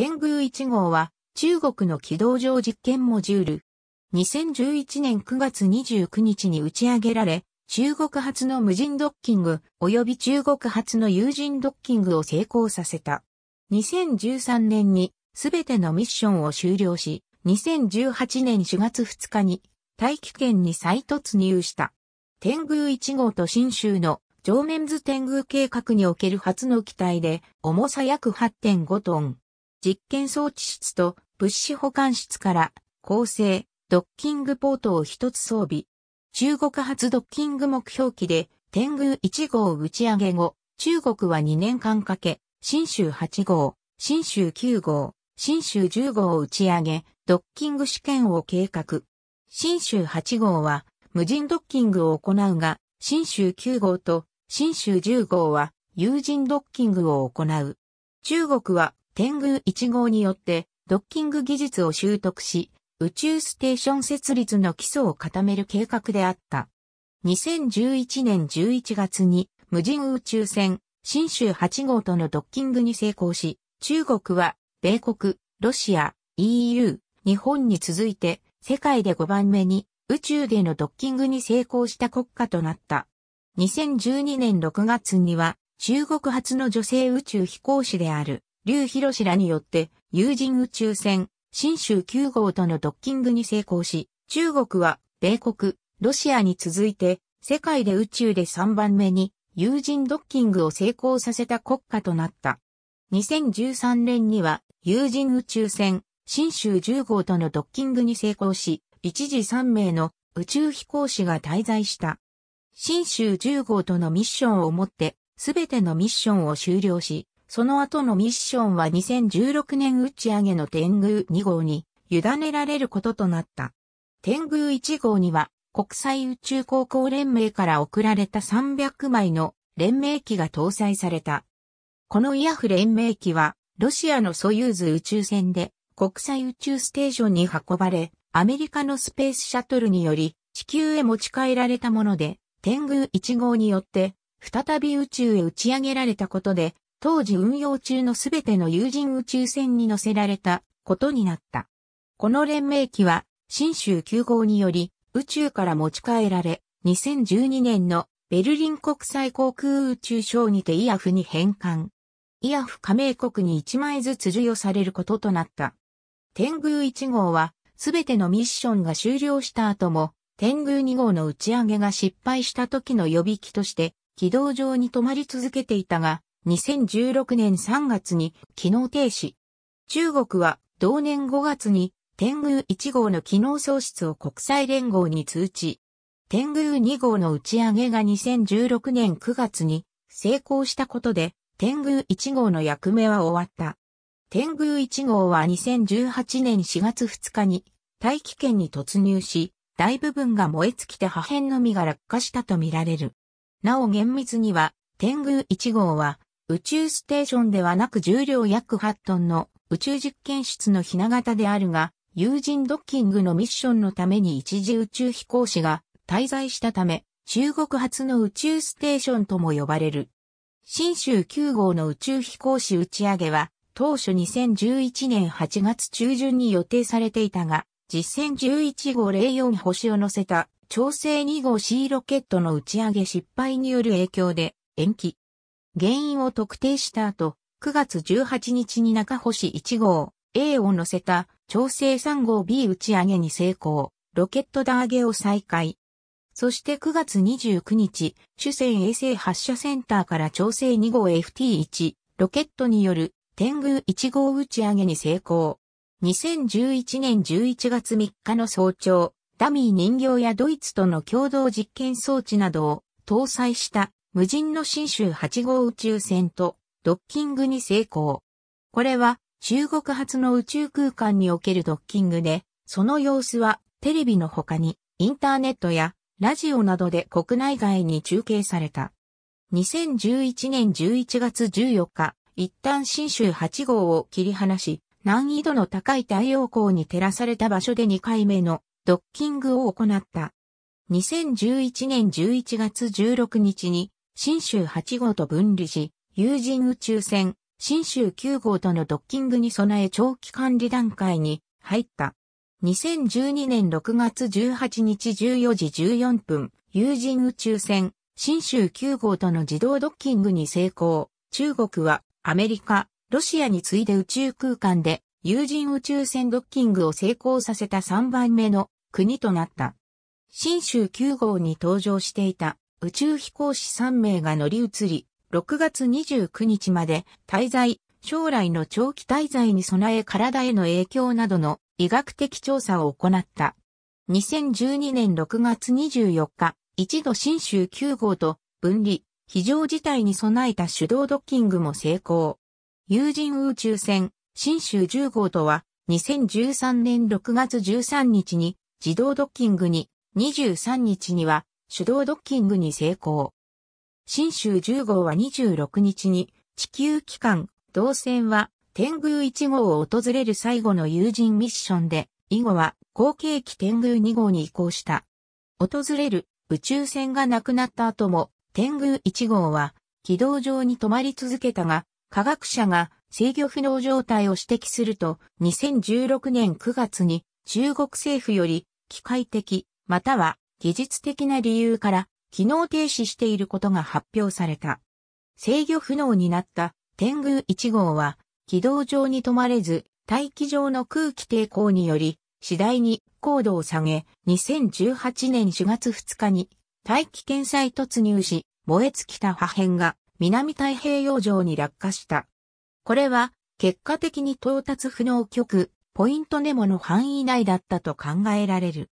天宮1号は中国の軌道上実験モジュール。2011年9月29日に打ち上げられ、中国発の無人ドッキング及び中国発の有人ドッキングを成功させた。2013年にすべてのミッションを終了し、2018年4月2日に大気圏に再突入した。天宮1号と新州の上面図天宮計画における初の機体で重さ約8.5トン。実験装置室と物資保管室から構成、ドッキングポートを一つ装備。中国発ドッキング目標機で天宮1号打ち上げ後、中国は2年間かけ、新州8号、新州9号、新州10号を打ち上げ、ドッキング試験を計画。新州8号は無人ドッキングを行うが、新州9号と新州10号は有人ドッキングを行う。中国は天宮1号によってドッキング技術を習得し、宇宙ステーション設立の基礎を固める計画であった。2011年11月に無人宇宙船、新州8号とのドッキングに成功し、中国は、米国、ロシア、EU、日本に続いて、世界で5番目に宇宙でのドッキングに成功した国家となった。2012年6月には、中国初の女性宇宙飛行士である、劉博士らによって有人宇宙船、新州9号とのドッキングに成功し、中国は米国、ロシアに続いて世界で宇宙で3番目に有人ドッキングを成功させた国家となった。2013年には有人宇宙船、新州10号とのドッキングに成功し、一時3名の宇宙飛行士が滞在した。新州10号とのミッションをもって、すべてのミッションを終了し、その後のミッションは2016年打ち上げの天宮2号に委ねられることとなった。天宮1号には国際宇宙高校連盟から送られた300枚の連盟機が搭載された。このイヤフ連盟機はロシアのソユーズ宇宙船で国際宇宙ステーションに運ばれ、アメリカのスペースシャトルにより地球へ持ち帰られたもので、天宮1号によって再び宇宙へ打ち上げられたことで当時運用中のすべての有人宇宙船に乗せられたことになった。この連盟機は、新州9号により、宇宙から持ち帰られ、2012年のベルリン国際航空宇宙ショーにてイアフに返還。イアフ加盟国に1枚ずつ授与されることとなった。天宮1号は、すべてのミッションが終了した後も、天宮2号の打ち上げが失敗した時の予備機として、軌道上に止まり続けていたが、2016年3月に機能停止。中国は同年5月に天宮1号の機能喪失を国際連合に通知。天宮2号の打ち上げが2016年9月に成功したことで天宮1号の役目は終わった。天宮1号は2018年4月2日に大気圏に突入し、大部分が燃え尽きて破片のみが落下したとみられる。なお厳密には、天宮1号は宇宙ステーションではなく重量約8トンの宇宙実験室のひな型であるが、有人ドッキングのミッションのために一時宇宙飛行士が滞在したため、中国初の宇宙ステーションとも呼ばれる。新州9号の宇宙飛行士打ち上げは、当初2011年8月中旬に予定されていたが、実戦11号04星を乗せた、調整2号 C ロケットの打ち上げ失敗による影響で延期。原因を特定した後、9月18日に中星1号 A を乗せた調整3号 B 打ち上げに成功、ロケット打上げを再開。そして9月29日、主戦衛星発射センターから調整2号 FT1 ロケットによる天宮1号打ち上げに成功。2011年11月3日の早朝、ダミー人形やドイツとの共同実験装置などを搭載した無人の新州8号宇宙船とドッキングに成功。これは中国発の宇宙空間におけるドッキングで、その様子はテレビの他にインターネットやラジオなどで国内外に中継された。2011年11月14日、一旦新州8号を切り離し、難易度の高い太陽光に照らされた場所で2回目のドッキングを行った。2011年11月16日に新州8号と分離し、有人宇宙船、新州9号とのドッキングに備え長期管理段階に入った。2012年6月18日14時14分、有人宇宙船、新州9号との自動ドッキングに成功。中国はアメリカ、ロシアに次いで宇宙空間で有人宇宙船ドッキングを成功させた3番目の国となった。新州9号に登場していた宇宙飛行士3名が乗り移り、6月29日まで滞在、将来の長期滞在に備え体への影響などの医学的調査を行った。2012年6月24日、一度新州9号と分離、非常事態に備えた手動ドッキングも成功。有人宇宙船、新州10号とは、2013年6月13日に自動ドッキングに、23日には手動ドッキングに成功。新州10号は26日に地球機関、同線は天宮1号を訪れる最後の友人ミッションで、以後は後継機天宮2号に移行した。訪れる宇宙船がなくなった後も天宮1号は軌道上に止まり続けたが、科学者が制御不能状態を指摘すると、2016年9月に中国政府より機械的、または技術的な理由から機能停止していることが発表された。制御不能になった天群1号は軌道上に止まれず大気上の空気抵抗により次第に高度を下げ2018年4月2日に大気圏再突入し燃え尽きた破片が南太平洋上に落下した。これは結果的に到達不能局ポイントネモの範囲内だったと考えられる。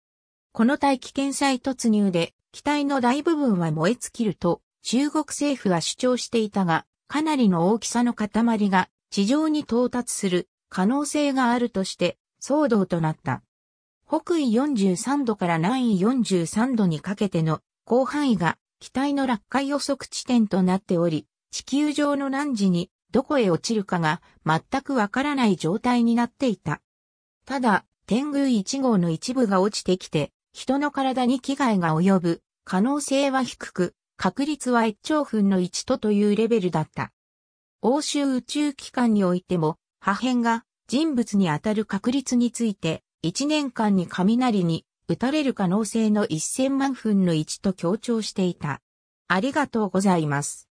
この大気圏再突入で、機体の大部分は燃え尽きると、中国政府は主張していたが、かなりの大きさの塊が地上に到達する可能性があるとして騒動となった。北緯43度から南緯43度にかけての広範囲が機体の落下予測地点となっており、地球上の何時にどこへ落ちるかが全くわからない状態になっていた。ただ、天宮1号の一部が落ちてきて、人の体に危害が及ぶ可能性は低く、確率は一兆分の1とというレベルだった。欧州宇宙機関においても、破片が人物に当たる確率について、1年間に雷に打たれる可能性の1000万分の1と強調していた。ありがとうございます。